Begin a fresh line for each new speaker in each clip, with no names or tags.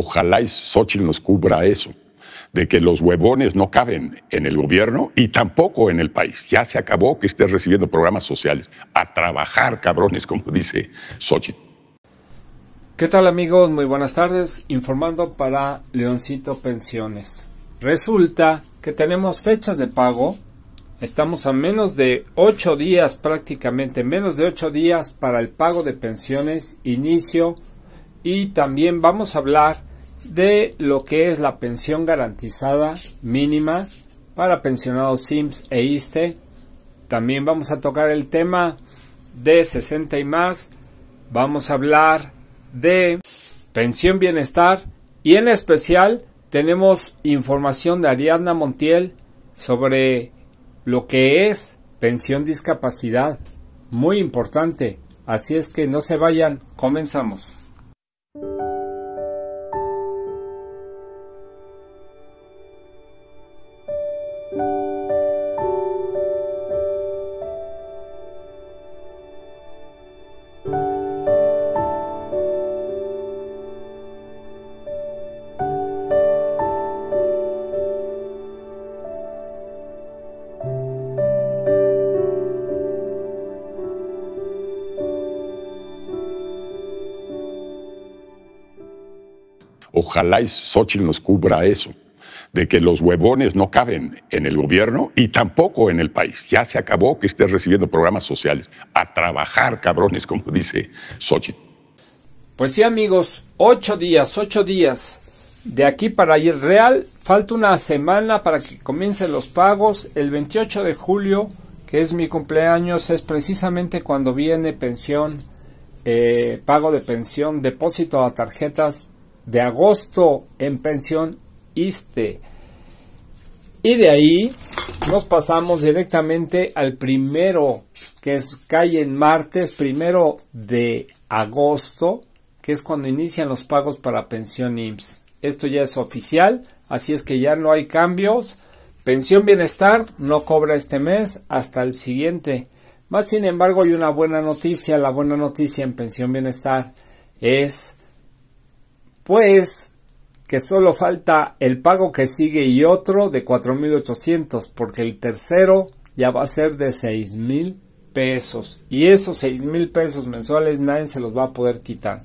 Ojalá y Xochitl nos cubra eso, de que los huevones no caben en el gobierno y tampoco en el país. Ya se acabó que estés recibiendo programas sociales. A trabajar, cabrones, como dice Xochitl.
¿Qué tal amigos? Muy buenas tardes. Informando para Leoncito Pensiones. Resulta que tenemos fechas de pago. Estamos a menos de ocho días prácticamente, menos de ocho días para el pago de pensiones, inicio. Y también vamos a hablar de lo que es la pensión garantizada mínima para pensionados SIMS e ISTE. También vamos a tocar el tema de 60 y más. Vamos a hablar de pensión bienestar y en especial tenemos información de Ariadna Montiel sobre lo que es pensión discapacidad. Muy importante. Así es que no se vayan. Comenzamos.
Ojalá y Xochitl nos cubra eso, de que los huevones no caben en el gobierno y tampoco en el país. Ya se acabó que estés recibiendo programas sociales. A trabajar, cabrones, como dice Xochitl.
Pues sí, amigos, ocho días, ocho días. De aquí para ir real, falta una semana para que comiencen los pagos. El 28 de julio, que es mi cumpleaños, es precisamente cuando viene pensión, eh, pago de pensión, depósito a tarjetas de agosto en pensión ISTE. Y de ahí nos pasamos directamente al primero, que es calle en martes, primero de agosto, que es cuando inician los pagos para pensión IMSS. Esto ya es oficial, así es que ya no hay cambios. Pensión Bienestar no cobra este mes hasta el siguiente. Más sin embargo, hay una buena noticia. La buena noticia en Pensión Bienestar es pues que solo falta el pago que sigue y otro de 4.800, porque el tercero ya va a ser de 6.000 pesos. Y esos 6.000 pesos mensuales nadie se los va a poder quitar.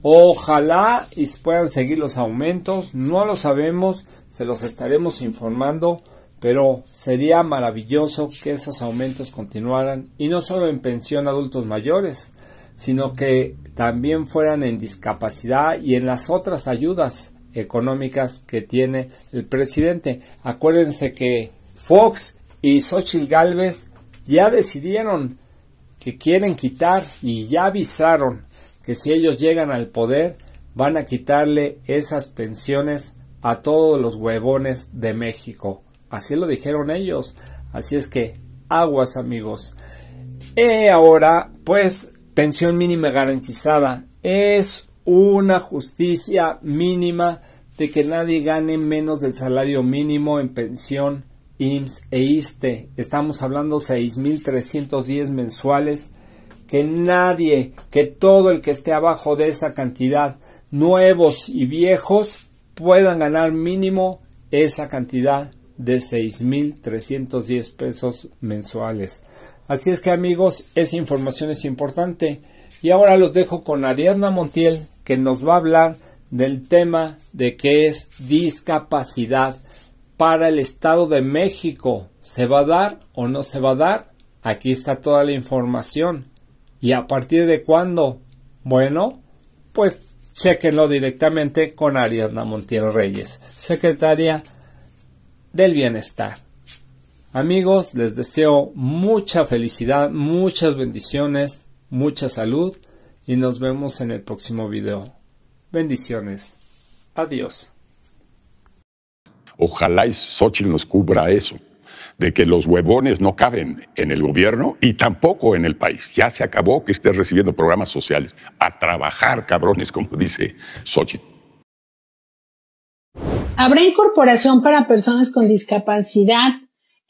Ojalá y puedan seguir los aumentos, no lo sabemos, se los estaremos informando, pero sería maravilloso que esos aumentos continuaran y no solo en pensión adultos mayores, sino que también fueran en discapacidad y en las otras ayudas económicas que tiene el presidente. Acuérdense que Fox y Xochitl Galvez ya decidieron que quieren quitar y ya avisaron que si ellos llegan al poder van a quitarle esas pensiones a todos los huevones de México. Así lo dijeron ellos. Así es que aguas amigos. Y ahora pues pensión mínima garantizada. Es una justicia mínima de que nadie gane menos del salario mínimo en pensión IMSS e ISTE. Estamos hablando 6.310 mensuales. Que nadie, que todo el que esté abajo de esa cantidad, nuevos y viejos, puedan ganar mínimo esa cantidad de 6.310 pesos mensuales. Así es que amigos, esa información es importante. Y ahora los dejo con Ariadna Montiel, que nos va a hablar del tema de qué es discapacidad para el Estado de México. ¿Se va a dar o no se va a dar? Aquí está toda la información. ¿Y a partir de cuándo? Bueno, pues chequenlo directamente con Ariadna Montiel Reyes, secretaria del bienestar. Amigos, les deseo mucha felicidad, muchas bendiciones, mucha salud y nos vemos en el próximo video. Bendiciones. Adiós.
Ojalá y Xochitl nos cubra eso, de que los huevones no caben en el gobierno y tampoco en el país. Ya se acabó que estés recibiendo programas sociales. A trabajar, cabrones, como dice Xochitl.
¿Habrá incorporación para personas con discapacidad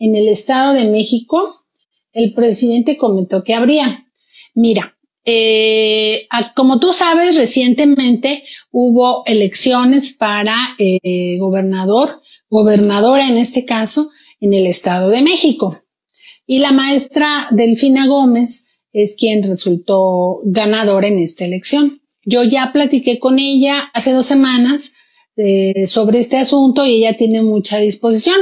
en el Estado de México? El presidente comentó que habría. Mira, eh, como tú sabes, recientemente hubo elecciones para eh, gobernador, gobernadora en este caso, en el Estado de México. Y la maestra Delfina Gómez es quien resultó ganadora en esta elección. Yo ya platiqué con ella hace dos semanas sobre este asunto y ella tiene mucha disposición.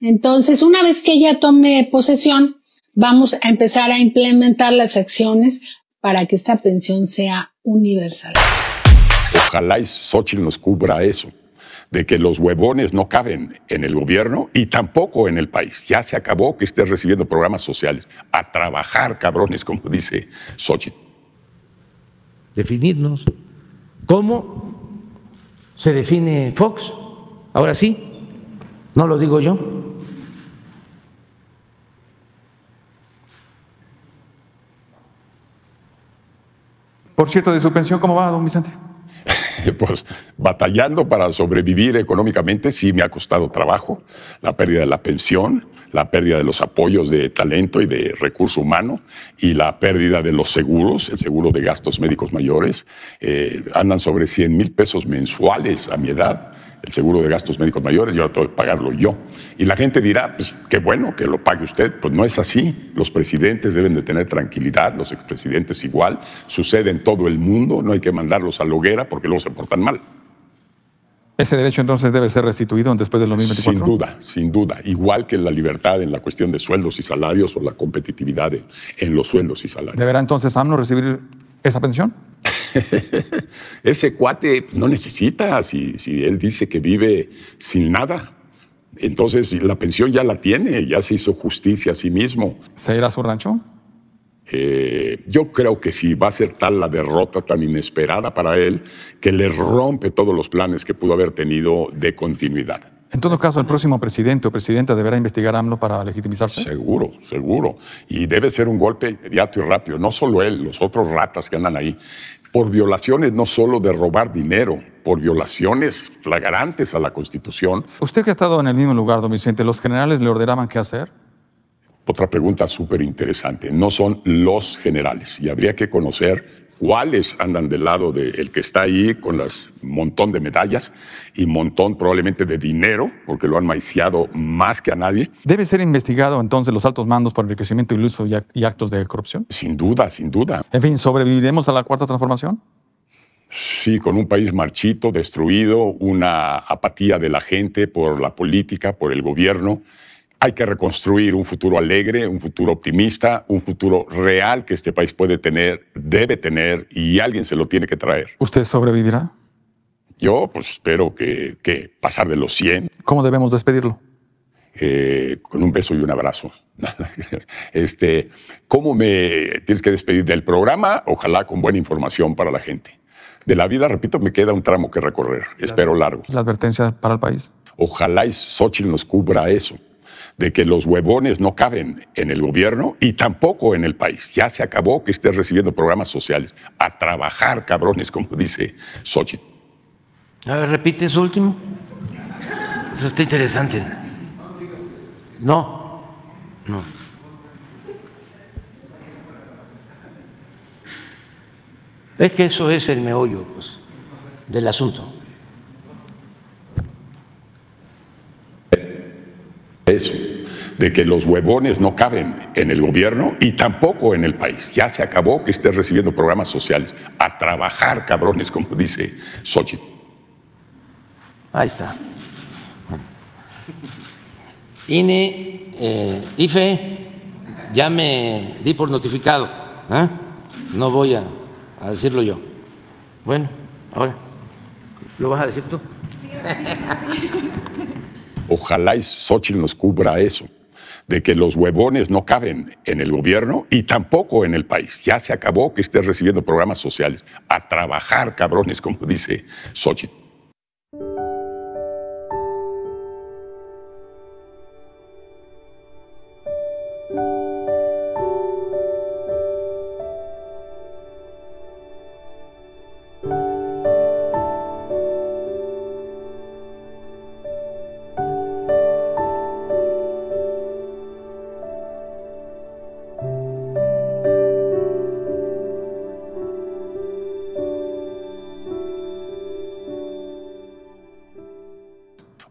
Entonces, una vez que ella tome posesión, vamos a empezar a implementar las acciones para que esta pensión sea universal.
Ojalá y Xochitl nos cubra eso, de que los huevones no caben en el gobierno y tampoco en el país. Ya se acabó que estés recibiendo programas sociales. A trabajar, cabrones, como dice Xochitl. Definirnos cómo
se define Fox. Ahora sí, no lo digo yo.
Por cierto, de su pensión, ¿cómo va, don Vicente? pues
batallando para sobrevivir económicamente, sí me ha costado trabajo la pérdida de la pensión la pérdida de los apoyos de talento y de recurso humano y la pérdida de los seguros, el seguro de gastos médicos mayores. Eh, andan sobre 100 mil pesos mensuales a mi edad el seguro de gastos médicos mayores yo ahora tengo que pagarlo yo. Y la gente dirá, pues qué bueno que lo pague usted. Pues no es así. Los presidentes deben de tener tranquilidad, los expresidentes igual. Sucede en todo el mundo, no hay que mandarlos a la hoguera porque luego se portan mal.
Ese derecho entonces debe ser restituido después del 2024. Sin duda, sin duda.
Igual que la libertad en la cuestión de sueldos y salarios o la competitividad en los sueldos y salarios.
¿Deberá entonces AMLO recibir esa pensión?
Ese cuate no necesita, si, si él dice que vive sin nada. Entonces la pensión ya la tiene, ya se hizo justicia a sí mismo.
¿Se irá a su rancho?
Eh, yo creo que sí, va a ser tal la derrota tan inesperada para él que le rompe todos los planes que pudo haber tenido de continuidad.
En todo caso, el próximo presidente o presidenta deberá investigar a AMLO para legitimizarse. Seguro,
seguro. Y debe ser un golpe inmediato y rápido. No solo él, los otros ratas que andan ahí. Por violaciones no solo de robar dinero, por violaciones flagrantes a la Constitución.
Usted que ha estado en el mismo lugar, don Vicente, ¿los generales le ordenaban qué hacer?
Otra pregunta súper interesante. No son los generales y habría que conocer cuáles andan del lado del que está ahí con las montón de medallas y montón probablemente de dinero, porque lo han maiciado más que a nadie.
¿Debe ser investigado entonces los altos mandos por enriquecimiento iluso y actos de corrupción? Sin duda, sin duda. En fin, ¿sobreviviremos a la cuarta transformación?
Sí, con un país marchito, destruido, una apatía de la gente por la política, por el gobierno. Hay que reconstruir un futuro alegre, un futuro optimista, un futuro real que este país puede tener, debe tener y alguien se lo tiene que traer.
¿Usted sobrevivirá?
Yo pues espero que, pasar de los 100.
¿Cómo debemos despedirlo?
Eh, con un beso y un abrazo. este, ¿Cómo me tienes que despedir del programa? Ojalá con buena información para la gente. De la vida, repito, me queda un tramo que recorrer. Espero largo.
La advertencia
para el país. Ojalá y nos cubra eso de que los huevones no caben en el gobierno y tampoco en el país. Ya se acabó que estés recibiendo programas sociales. A trabajar, cabrones, como dice Sochi.
A ver, repite eso último. Eso está interesante. No, no. Es que eso es el meollo pues, del asunto.
eso, de que los huevones no caben en el gobierno y tampoco en el país. Ya se acabó que estés recibiendo programas sociales. A trabajar, cabrones, como dice Sochi.
Ahí está.
INE, eh, IFE, ya me di por notificado. ¿eh? No voy a, decirlo yo. Bueno, ahora. ¿Lo vas a decir tú?
Ojalá y Xochitl nos cubra eso, de que los huevones no caben en el gobierno y tampoco en el país. Ya se acabó que estés recibiendo programas sociales. A trabajar, cabrones, como dice Xochitl.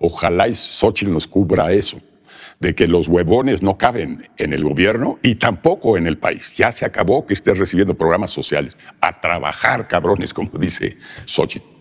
Ojalá y Xochitl nos cubra eso, de que los huevones no caben en el gobierno y tampoco en el país. Ya se acabó que estés recibiendo programas sociales. A trabajar, cabrones, como dice Xochitl.